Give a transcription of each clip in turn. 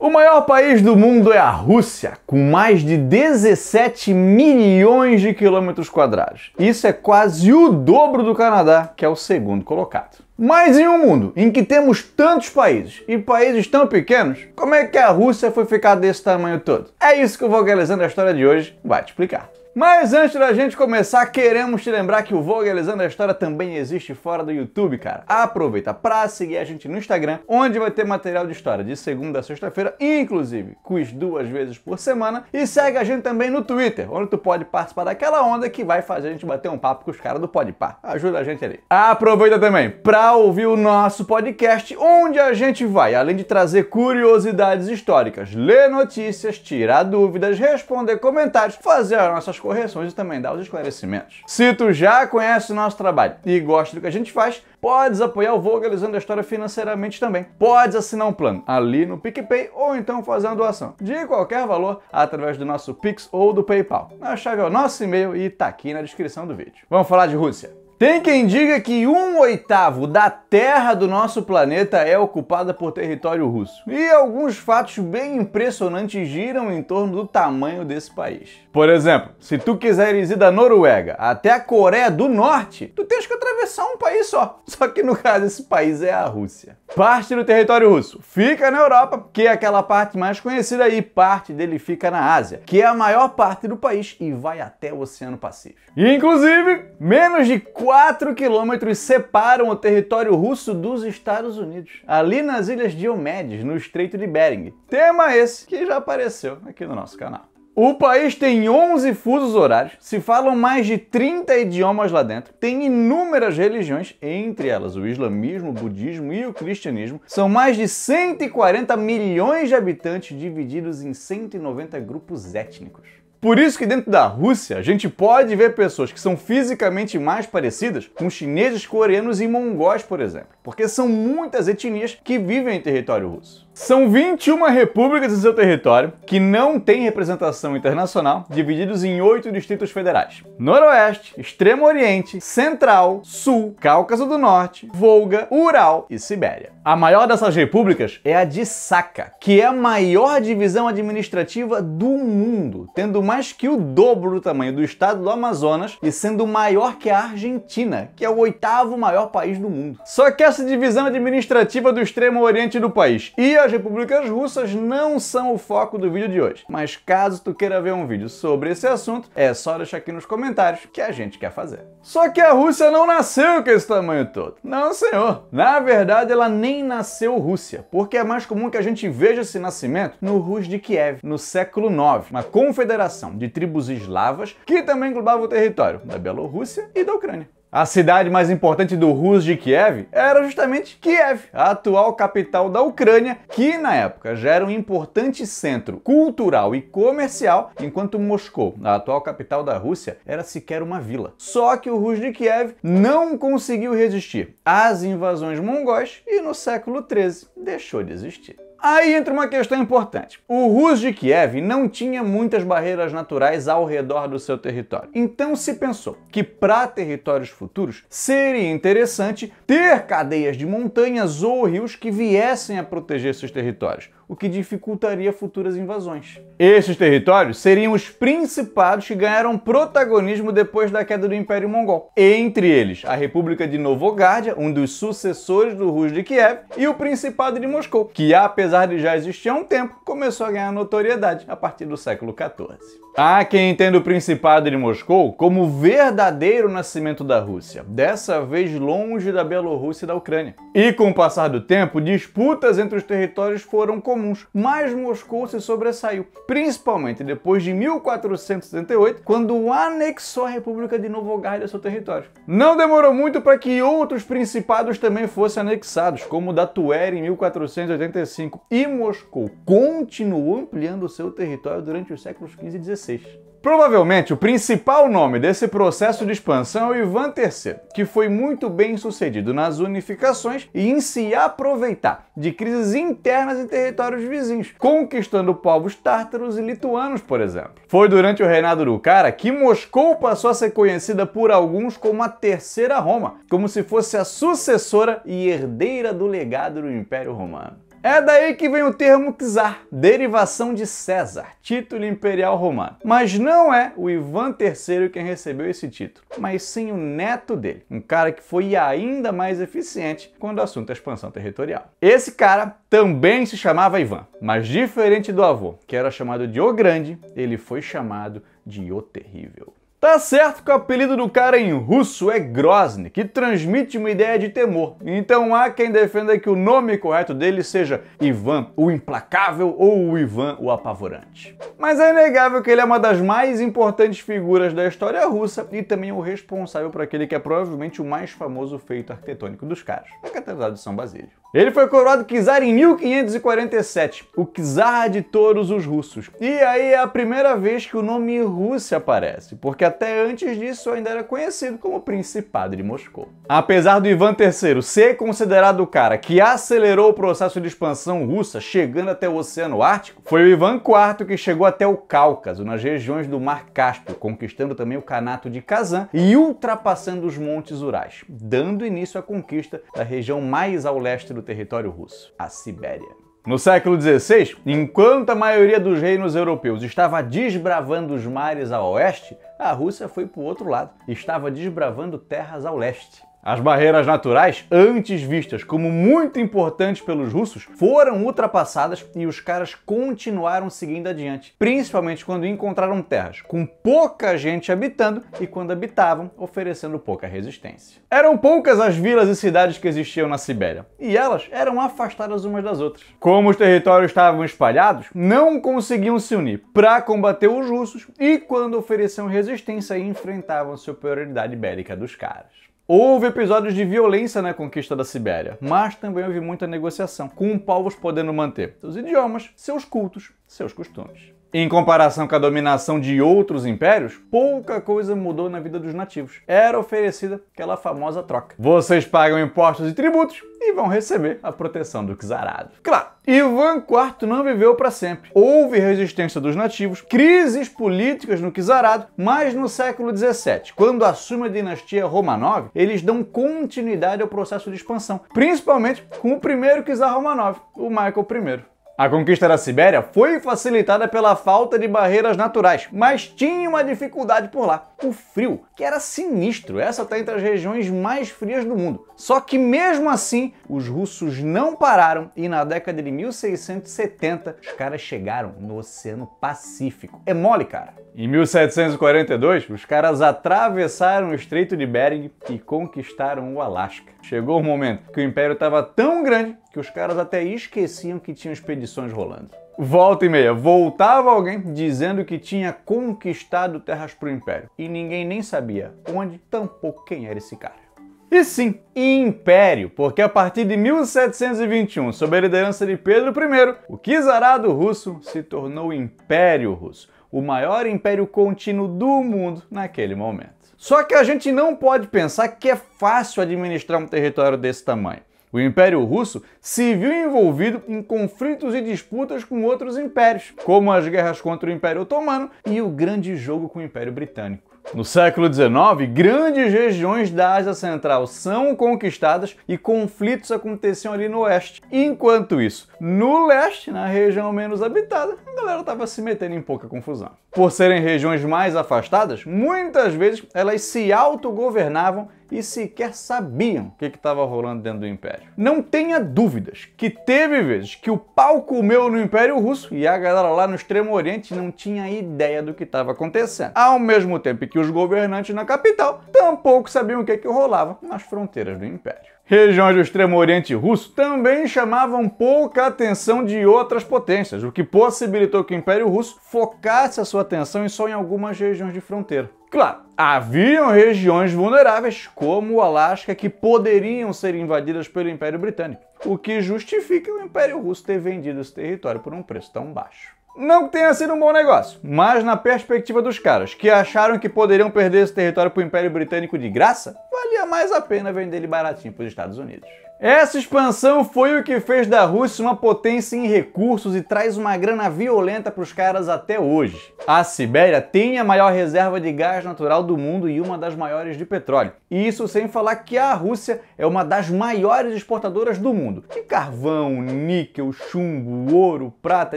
O maior país do mundo é a Rússia, com mais de 17 milhões de quilômetros quadrados. Isso é quase o dobro do Canadá, que é o segundo colocado. Mas em um mundo em que temos tantos países e países tão pequenos, como é que a Rússia foi ficar desse tamanho todo? É isso que o Vogelizando a História de hoje vai te explicar. Mas antes da gente começar, queremos te lembrar que o Alisando a História também existe fora do YouTube, cara. Aproveita para seguir a gente no Instagram, onde vai ter material de história de segunda a sexta-feira, inclusive quiz duas vezes por semana. E segue a gente também no Twitter, onde tu pode participar daquela onda que vai fazer a gente bater um papo com os caras do Podpar. Ajuda a gente ali. Aproveita também para ouvir o nosso podcast, onde a gente vai, além de trazer curiosidades históricas, ler notícias, tirar dúvidas, responder comentários, fazer as nossas correções e também dar os esclarecimentos. Se tu já conhece o nosso trabalho e gosta do que a gente faz, podes apoiar o Vogalizando a História financeiramente também. Podes assinar um plano ali no PicPay ou então fazer uma doação de qualquer valor através do nosso Pix ou do PayPal. A chave é o nosso e-mail e tá aqui na descrição do vídeo. Vamos falar de Rússia. Tem quem diga que um oitavo da terra do nosso planeta é ocupada por território russo. E alguns fatos bem impressionantes giram em torno do tamanho desse país. Por exemplo, se tu quiseres ir da Noruega até a Coreia do Norte, tu tens que atravessar um país só. Só que no caso esse país é a Rússia. Parte do território russo fica na Europa, que é aquela parte mais conhecida, e parte dele fica na Ásia, que é a maior parte do país e vai até o Oceano Pacífico. E, inclusive, menos de 4 quilômetros separam o território russo dos Estados Unidos, ali nas Ilhas Diomedes, no Estreito de Bering. Tema esse que já apareceu aqui no nosso canal. O país tem 11 fusos horários, se falam mais de 30 idiomas lá dentro, tem inúmeras religiões, entre elas o islamismo, o budismo e o cristianismo. São mais de 140 milhões de habitantes divididos em 190 grupos étnicos. Por isso que dentro da Rússia a gente pode ver pessoas que são fisicamente mais parecidas com chineses, coreanos e mongóis, por exemplo, porque são muitas etnias que vivem em território russo. São 21 repúblicas em seu território, que não têm representação internacional, divididos em oito distritos federais: Noroeste, Extremo Oriente, Central, Sul, Cáucaso do Norte, Volga, Ural e Sibéria. A maior dessas repúblicas é a de Saca, que é a maior divisão administrativa do mundo, tendo mais que o dobro do tamanho do estado do Amazonas e sendo maior que a Argentina, que é o oitavo maior país do mundo. Só que essa divisão administrativa do Extremo Oriente do país e a as repúblicas russas não são o foco do vídeo de hoje. Mas caso tu queira ver um vídeo sobre esse assunto, é só deixar aqui nos comentários que a gente quer fazer. Só que a Rússia não nasceu com esse tamanho todo. Não, senhor. Na verdade, ela nem nasceu Rússia, porque é mais comum que a gente veja esse nascimento no Rus de Kiev, no século IX, uma confederação de tribos eslavas que também englobava o território da Bielorrússia e da Ucrânia. A cidade mais importante do Rus de Kiev era justamente Kiev, a atual capital da Ucrânia, que na época já era um importante centro cultural e comercial, enquanto Moscou, a atual capital da Rússia, era sequer uma vila. Só que o Rus de Kiev não conseguiu resistir às invasões mongóis e no século XIII deixou de existir. Aí entra uma questão importante. O Rus de Kiev não tinha muitas barreiras naturais ao redor do seu território. Então se pensou que para territórios futuros seria interessante ter cadeias de montanhas ou rios que viessem a proteger esses territórios o que dificultaria futuras invasões. Esses territórios seriam os principados que ganharam protagonismo depois da queda do Império Mongol. Entre eles, a República de Novogárdia, um dos sucessores do Rus de Kiev, e o Principado de Moscou, que apesar de já existir há um tempo, começou a ganhar notoriedade a partir do século XIV. Há quem entenda o Principado de Moscou como o verdadeiro nascimento da Rússia, dessa vez longe da Bielorrússia e da Ucrânia. E com o passar do tempo, disputas entre os territórios foram comuns comuns, mas Moscou se sobressaiu, principalmente depois de 1478, quando anexou a República de Novográd ao seu território. Não demorou muito para que outros principados também fossem anexados, como o da Tuer em 1485, e Moscou continuou ampliando seu território durante os séculos 15 e 16. Provavelmente o principal nome desse processo de expansão é o Ivan III, que foi muito bem sucedido nas unificações e em se aproveitar de crises internas em territórios vizinhos, conquistando povos tártaros e lituanos, por exemplo. Foi durante o reinado do cara que Moscou passou a ser conhecida por alguns como a Terceira Roma, como se fosse a sucessora e herdeira do legado do Império Romano. É daí que vem o termo czar, derivação de César, título imperial romano. Mas não é o Ivan III quem recebeu esse título, mas sim o neto dele, um cara que foi ainda mais eficiente quando o assunto é expansão territorial. Esse cara também se chamava Ivan, mas diferente do avô, que era chamado de O Grande, ele foi chamado de O Terrível. Tá certo que o apelido do cara em russo é Grozny, que transmite uma ideia de temor. Então há quem defenda que o nome correto dele seja Ivan o Implacável ou o Ivan o Apavorante. Mas é inegável que ele é uma das mais importantes figuras da história russa e também o responsável por aquele que é provavelmente o mais famoso feito arquitetônico dos caras, a Catedral de São Basílio. Ele foi coroado czar em 1547, o czar de todos os russos. E aí é a primeira vez que o nome Rússia aparece, porque até antes disso ainda era conhecido como Principado de Moscou. Apesar do Ivan III ser considerado o cara que acelerou o processo de expansão russa chegando até o Oceano Ártico, foi o Ivan IV que chegou até o Cáucaso, nas regiões do Mar Cáspio, conquistando também o Canato de Kazan e ultrapassando os Montes Urais, dando início à conquista da região mais ao leste do território russo, a Sibéria. No século XVI, enquanto a maioria dos reinos europeus estava desbravando os mares a oeste, a Rússia foi para o outro lado, estava desbravando terras ao leste. As barreiras naturais, antes vistas como muito importantes pelos russos, foram ultrapassadas e os caras continuaram seguindo adiante, principalmente quando encontraram terras com pouca gente habitando e quando habitavam, oferecendo pouca resistência. Eram poucas as vilas e cidades que existiam na Sibéria, e elas eram afastadas umas das outras. Como os territórios estavam espalhados, não conseguiam se unir para combater os russos e quando ofereciam resistência, enfrentavam a superioridade bélica dos caras. Houve episódios de violência na conquista da Sibéria, mas também houve muita negociação, com povos podendo manter seus idiomas, seus cultos, seus costumes. Em comparação com a dominação de outros impérios, pouca coisa mudou na vida dos nativos. Era oferecida aquela famosa troca. Vocês pagam impostos e tributos e vão receber a proteção do czarado. Claro, Ivan IV não viveu para sempre. Houve resistência dos nativos, crises políticas no Kizarado, mas no século XVII, quando assume a dinastia Romanov, eles dão continuidade ao processo de expansão, principalmente com o primeiro Kizar Romanov, o Michael I. A conquista da Sibéria foi facilitada pela falta de barreiras naturais, mas tinha uma dificuldade por lá: o frio, que era sinistro. Essa está entre as regiões mais frias do mundo. Só que mesmo assim, os russos não pararam e na década de 1670 os caras chegaram no Oceano Pacífico. É mole, cara. Em 1742, os caras atravessaram o Estreito de Bering e conquistaram o Alasca. Chegou o momento que o império estava tão grande que os caras até esqueciam que tinham expedição expedições rolando. Volta e meia, voltava alguém dizendo que tinha conquistado terras para o império. E ninguém nem sabia onde, tampouco quem era esse cara. E sim, império, porque a partir de 1721, sob a liderança de Pedro I, o Kizarado russo se tornou império russo, o maior império contínuo do mundo naquele momento. Só que a gente não pode pensar que é fácil administrar um território desse tamanho. O Império Russo se viu envolvido em conflitos e disputas com outros impérios, como as guerras contra o Império Otomano e o Grande Jogo com o Império Britânico. No século XIX, grandes regiões da Ásia Central são conquistadas e conflitos aconteciam ali no oeste. Enquanto isso, no leste, na região menos habitada, a galera estava se metendo em pouca confusão. Por serem regiões mais afastadas, muitas vezes elas se autogovernavam e sequer sabiam o que estava rolando dentro do Império. Não tenha dúvidas que teve vezes que o pau comeu no Império Russo e a galera lá no Extremo Oriente não tinha ideia do que estava acontecendo. Ao mesmo tempo que os governantes na capital tampouco sabiam o que, que rolava nas fronteiras do Império. Regiões do extremo oriente russo também chamavam pouca atenção de outras potências, o que possibilitou que o Império Russo focasse a sua atenção só em algumas regiões de fronteira. Claro, haviam regiões vulneráveis, como o Alasca, que poderiam ser invadidas pelo Império Britânico, o que justifica o Império Russo ter vendido esse território por um preço tão baixo. Não que tenha sido um bom negócio, mas na perspectiva dos caras, que acharam que poderiam perder esse território para o Império Britânico de graça, valia mais a pena vender ele baratinho para os Estados Unidos. Essa expansão foi o que fez da Rússia uma potência em recursos e traz uma grana violenta para os caras até hoje. A Sibéria tem a maior reserva de gás natural do mundo e uma das maiores de petróleo. E isso sem falar que a Rússia é uma das maiores exportadoras do mundo de carvão, níquel, chumbo, ouro, prata,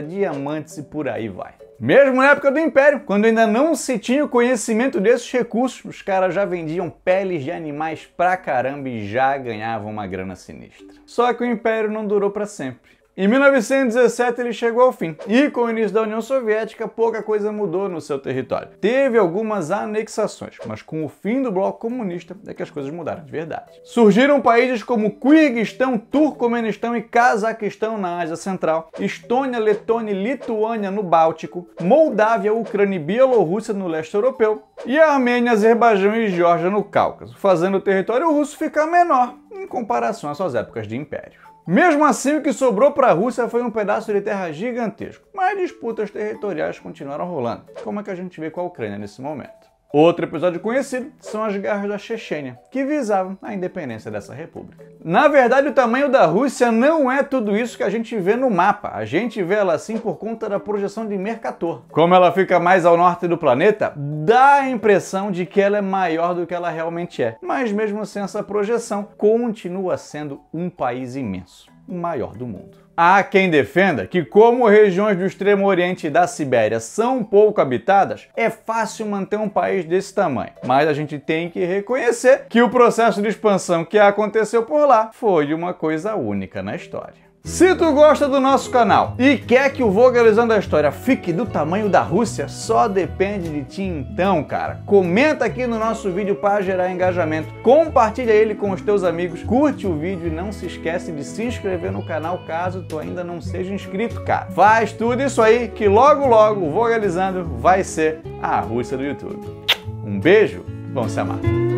diamantes e por aí vai. Mesmo na época do Império, quando ainda não se tinha o conhecimento desses recursos, os caras já vendiam peles de animais pra caramba e já ganhavam uma grana sinistra. Só que o Império não durou para sempre. Em 1917 ele chegou ao fim e com o início da União Soviética pouca coisa mudou no seu território. Teve algumas anexações, mas com o fim do bloco comunista é que as coisas mudaram de verdade. Surgiram países como Quirguistão, Turcomenistão e Cazaquistão na Ásia Central, Estônia, Letônia e Lituânia no Báltico, Moldávia, Ucrânia e Bielorrússia no leste europeu e Armênia, Azerbaijão e Geórgia no Cáucaso, fazendo o território russo ficar menor em comparação às suas épocas de império. Mesmo assim, o que sobrou para a Rússia foi um pedaço de terra gigantesco, mas disputas territoriais continuaram rolando, como é que a gente vê com a Ucrânia nesse momento. Outro episódio conhecido são as guerras da Chechênia, que visavam a independência dessa república. Na verdade, o tamanho da Rússia não é tudo isso que a gente vê no mapa. A gente vê ela assim por conta da projeção de Mercator. Como ela fica mais ao norte do planeta, dá a impressão de que ela é maior do que ela realmente é. Mas mesmo sem essa projeção, continua sendo um país imenso, o maior do mundo. Há quem defenda que, como regiões do Extremo Oriente e da Sibéria são pouco habitadas, é fácil manter um país desse tamanho. Mas a gente tem que reconhecer que o processo de expansão que aconteceu por lá foi uma coisa única na história. Se tu gosta do nosso canal e quer que o Vogalizando a História fique do tamanho da Rússia, só depende de ti então, cara. Comenta aqui no nosso vídeo para gerar engajamento, compartilha ele com os teus amigos, curte o vídeo e não se esquece de se inscrever no canal caso tu ainda não seja inscrito, cara. Faz tudo isso aí que logo logo o Vogalizando vai ser a Rússia do YouTube. Um beijo, vamos se amar.